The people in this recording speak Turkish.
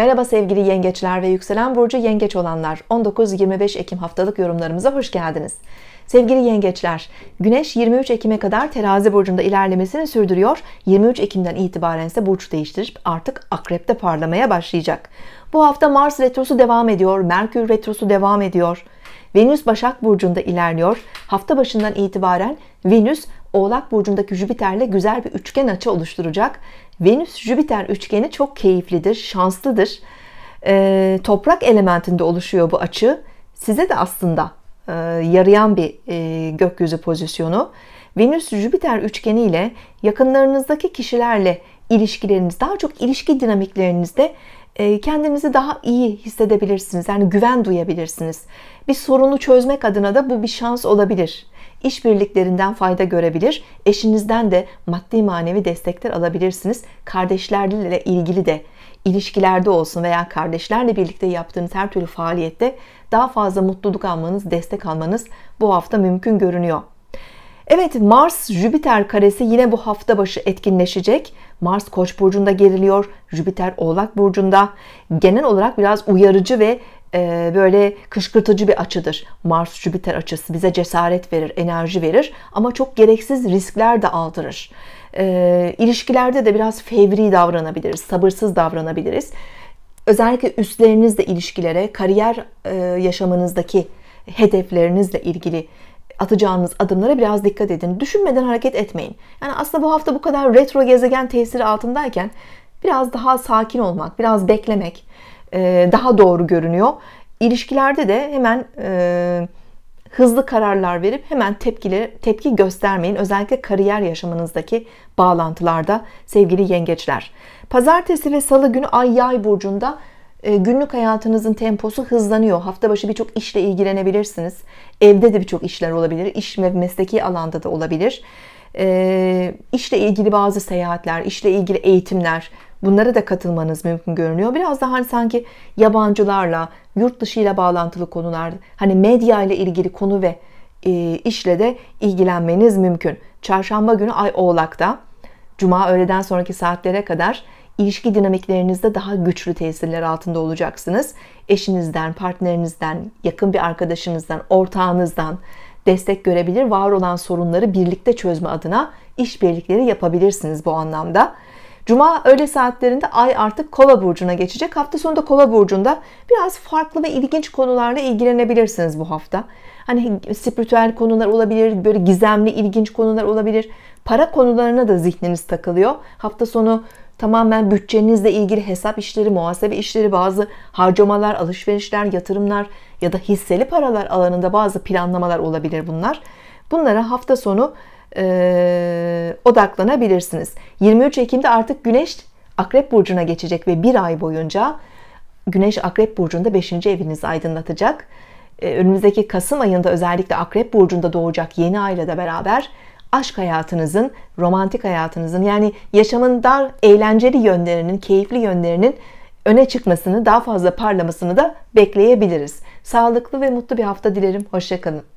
Merhaba sevgili yengeçler ve yükselen burcu yengeç olanlar 19-25 Ekim haftalık yorumlarımıza hoş geldiniz. Sevgili yengeçler, Güneş 23 Ekim'e kadar terazi burcunda ilerlemesini sürdürüyor. 23 Ekim'den itibaren ise burç değiştirip artık akrepte parlamaya başlayacak. Bu hafta Mars retrosu devam ediyor, Merkür retrosu devam ediyor. Venüs Başak Burcu'nda ilerliyor. Hafta başından itibaren Venüs Oğlak burcundaki Jüpiter'le güzel bir üçgen açı oluşturacak. Venüs Jüpiter üçgeni çok keyiflidir, şanslıdır. E, toprak elementinde oluşuyor bu açı. Size de aslında e, yarayan bir e, gökyüzü pozisyonu. Venüs Jüpiter üçgeni ile yakınlarınızdaki kişilerle ilişkileriniz, daha çok ilişki dinamiklerinizde e, kendinizi daha iyi hissedebilirsiniz. Yani güven duyabilirsiniz. Bir sorunu çözmek adına da bu bir şans olabilir işbirliklerinden fayda görebilir, eşinizden de maddi manevi destekler alabilirsiniz. Kardeşlerle ilgili de ilişkilerde olsun veya kardeşlerle birlikte yaptığınız her türlü faaliyette daha fazla mutluluk almanız, destek almanız bu hafta mümkün görünüyor. Evet Mars Jüpiter karesi yine bu hafta başı etkinleşecek. Mars Koç burcunda geriliyor, Jüpiter Oğlak burcunda. Genel olarak biraz uyarıcı ve e, böyle kışkırtıcı bir açıdır. Mars Jüpiter açısı bize cesaret verir, enerji verir ama çok gereksiz riskler de aldırır. E, ilişkilerde de biraz fevri davranabiliriz, sabırsız davranabiliriz. Özellikle üstlerinizle ilişkilere, kariyer e, yaşamınızdaki hedeflerinizle ilgili atacağınız adımlara biraz dikkat edin. Düşünmeden hareket etmeyin. Yani aslında bu hafta bu kadar retro gezegen tesiri altındayken biraz daha sakin olmak, biraz beklemek, e, daha doğru görünüyor. İlişkilerde de hemen e, hızlı kararlar verip hemen tepkili, tepki göstermeyin. Özellikle kariyer yaşamınızdaki bağlantılarda sevgili yengeçler. Pazartesi ve salı günü ay yay burcunda e, günlük hayatınızın temposu hızlanıyor. Hafta başı birçok işle ilgilenebilirsiniz. Evde de birçok işler olabilir. İş ve mesleki alanda da olabilir. İşle ilgili bazı seyahatler, işle ilgili eğitimler, Bunlara da katılmanız mümkün görünüyor. Biraz daha hani sanki yabancılarla, yurt dışı bağlantılı konular, hani medya ile ilgili konu ve e, işle de ilgilenmeniz mümkün. Çarşamba günü Ay Oğlak'ta, Cuma öğleden sonraki saatlere kadar ilişki dinamiklerinizde daha güçlü tesirler altında olacaksınız. Eşinizden, partnerinizden, yakın bir arkadaşınızdan, ortağınızdan destek görebilir. Var olan sorunları birlikte çözme adına işbirlikleri yapabilirsiniz bu anlamda. Cuma öğle saatlerinde ay artık kova burcuna geçecek. Hafta sonu da kova burcunda biraz farklı ve ilginç konularla ilgilenebilirsiniz bu hafta. Hani spiritüel konular olabilir, böyle gizemli ilginç konular olabilir. Para konularına da zihniniz takılıyor. Hafta sonu tamamen bütçenizle ilgili hesap işleri, muhasebe işleri, bazı harcamalar, alışverişler, yatırımlar ya da hisseli paralar alanında bazı planlamalar olabilir bunlar. Bunlara hafta sonu e, odaklanabilirsiniz. 23 Ekim'de artık Güneş Akrep Burcu'na geçecek ve bir ay boyunca Güneş Akrep Burcu'nda 5. evinizi aydınlatacak. E, önümüzdeki Kasım ayında özellikle Akrep Burcu'nda doğacak yeni ayla da beraber aşk hayatınızın, romantik hayatınızın yani yaşamın dar, eğlenceli yönlerinin, keyifli yönlerinin öne çıkmasını, daha fazla parlamasını da bekleyebiliriz. Sağlıklı ve mutlu bir hafta dilerim. Hoşçakalın.